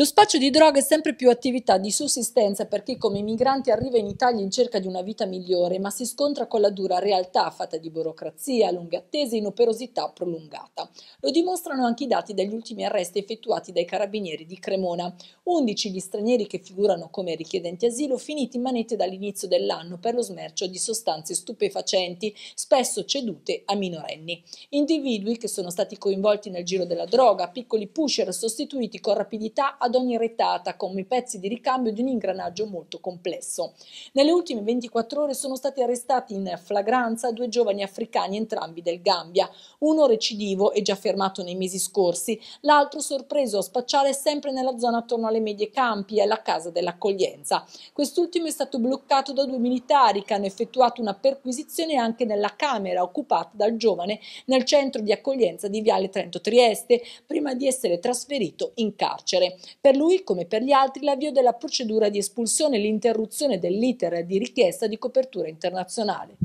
Lo spaccio di droga è sempre più attività di sussistenza per chi come migrante arriva in Italia in cerca di una vita migliore, ma si scontra con la dura realtà fatta di burocrazia, lunghe attese e inoperosità prolungata. Lo dimostrano anche i dati degli ultimi arresti effettuati dai carabinieri di Cremona. 11 gli stranieri che figurano come richiedenti asilo finiti in manette dall'inizio dell'anno per lo smercio di sostanze stupefacenti, spesso cedute a minorenni. Individui che sono stati coinvolti nel giro della droga, piccoli pusher sostituiti con rapidità a ad ogni retata come pezzi di ricambio di un ingranaggio molto complesso. Nelle ultime 24 ore sono stati arrestati in flagranza due giovani africani entrambi del Gambia, uno recidivo e già fermato nei mesi scorsi, l'altro sorpreso a spacciare sempre nella zona attorno alle medie campi e alla casa dell'accoglienza. Quest'ultimo è stato bloccato da due militari che hanno effettuato una perquisizione anche nella camera occupata dal giovane nel centro di accoglienza di Viale Trento Trieste, prima di essere trasferito in carcere. Per lui, come per gli altri, l'avvio della procedura di espulsione e l'interruzione dell'iter di richiesta di copertura internazionale.